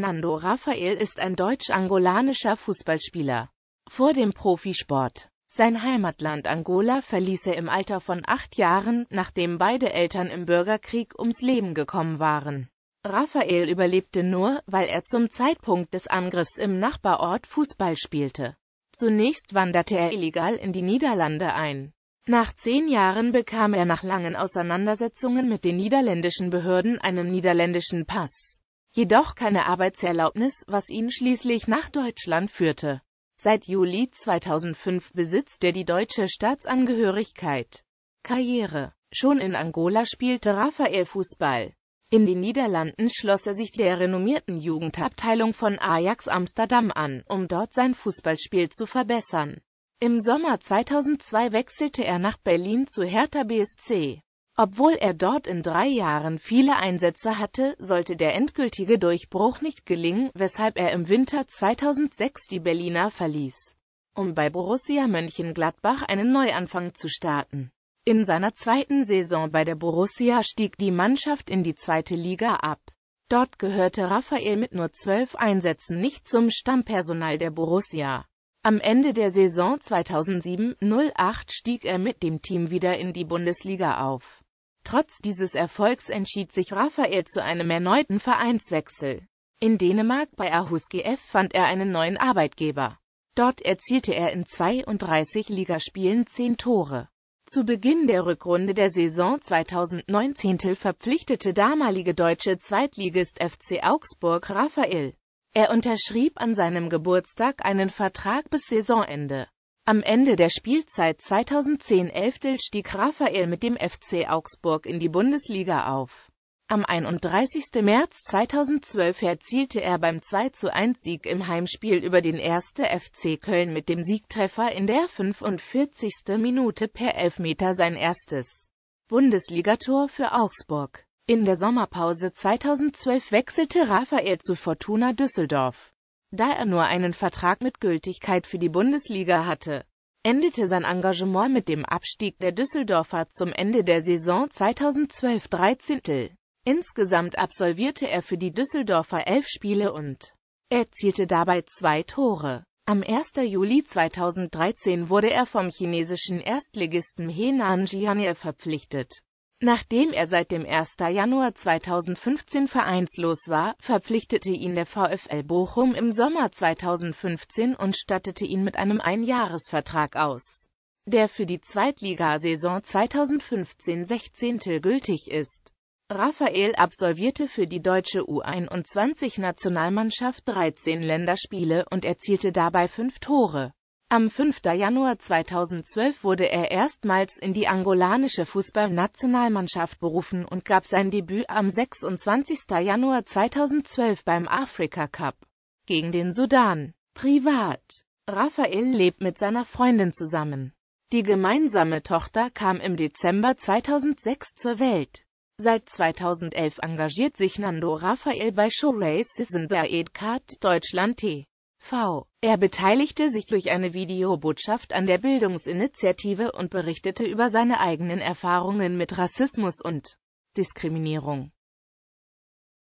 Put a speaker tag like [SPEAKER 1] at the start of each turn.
[SPEAKER 1] Nando Rafael ist ein deutsch-angolanischer Fußballspieler. Vor dem Profisport. Sein Heimatland Angola verließ er im Alter von acht Jahren, nachdem beide Eltern im Bürgerkrieg ums Leben gekommen waren. Rafael überlebte nur, weil er zum Zeitpunkt des Angriffs im Nachbarort Fußball spielte. Zunächst wanderte er illegal in die Niederlande ein. Nach zehn Jahren bekam er nach langen Auseinandersetzungen mit den niederländischen Behörden einen niederländischen Pass jedoch keine Arbeitserlaubnis, was ihn schließlich nach Deutschland führte. Seit Juli 2005 besitzt er die deutsche Staatsangehörigkeit. Karriere Schon in Angola spielte Raphael Fußball. In den Niederlanden schloss er sich der renommierten Jugendabteilung von Ajax Amsterdam an, um dort sein Fußballspiel zu verbessern. Im Sommer 2002 wechselte er nach Berlin zu Hertha BSC. Obwohl er dort in drei Jahren viele Einsätze hatte, sollte der endgültige Durchbruch nicht gelingen, weshalb er im Winter 2006 die Berliner verließ, um bei Borussia Mönchengladbach einen Neuanfang zu starten. In seiner zweiten Saison bei der Borussia stieg die Mannschaft in die zweite Liga ab. Dort gehörte Raphael mit nur zwölf Einsätzen nicht zum Stammpersonal der Borussia. Am Ende der Saison 2007-08 stieg er mit dem Team wieder in die Bundesliga auf. Trotz dieses Erfolgs entschied sich Raphael zu einem erneuten Vereinswechsel. In Dänemark bei Aarhus GF fand er einen neuen Arbeitgeber. Dort erzielte er in 32 Ligaspielen 10 Tore. Zu Beginn der Rückrunde der Saison 2019 verpflichtete damalige deutsche Zweitligist FC Augsburg Raphael. Er unterschrieb an seinem Geburtstag einen Vertrag bis Saisonende. Am Ende der Spielzeit 2010-11 stieg Raphael mit dem FC Augsburg in die Bundesliga auf. Am 31. März 2012 erzielte er beim 2-1-Sieg im Heimspiel über den 1. FC Köln mit dem Siegtreffer in der 45. Minute per Elfmeter sein erstes Bundesligator für Augsburg. In der Sommerpause 2012 wechselte Raphael zu Fortuna Düsseldorf. Da er nur einen Vertrag mit Gültigkeit für die Bundesliga hatte, endete sein Engagement mit dem Abstieg der Düsseldorfer zum Ende der Saison 2012-13. Insgesamt absolvierte er für die Düsseldorfer elf Spiele und erzielte dabei zwei Tore. Am 1. Juli 2013 wurde er vom chinesischen Erstligisten Henan Jianye verpflichtet. Nachdem er seit dem 1. Januar 2015 vereinslos war, verpflichtete ihn der VfL Bochum im Sommer 2015 und stattete ihn mit einem Einjahresvertrag aus, der für die Zweitligasaison 2015-16 gültig ist. Raphael absolvierte für die deutsche U21-Nationalmannschaft 13 Länderspiele und erzielte dabei fünf Tore. Am 5. Januar 2012 wurde er erstmals in die angolanische Fußballnationalmannschaft berufen und gab sein Debüt am 26. Januar 2012 beim Afrika Cup gegen den Sudan. Privat. Raphael lebt mit seiner Freundin zusammen. Die gemeinsame Tochter kam im Dezember 2006 zur Welt. Seit 2011 engagiert sich Nando Raphael bei Show Races in der Edcard Deutschland T. V. Er beteiligte sich durch eine Videobotschaft an der Bildungsinitiative und berichtete über seine eigenen Erfahrungen mit Rassismus und Diskriminierung.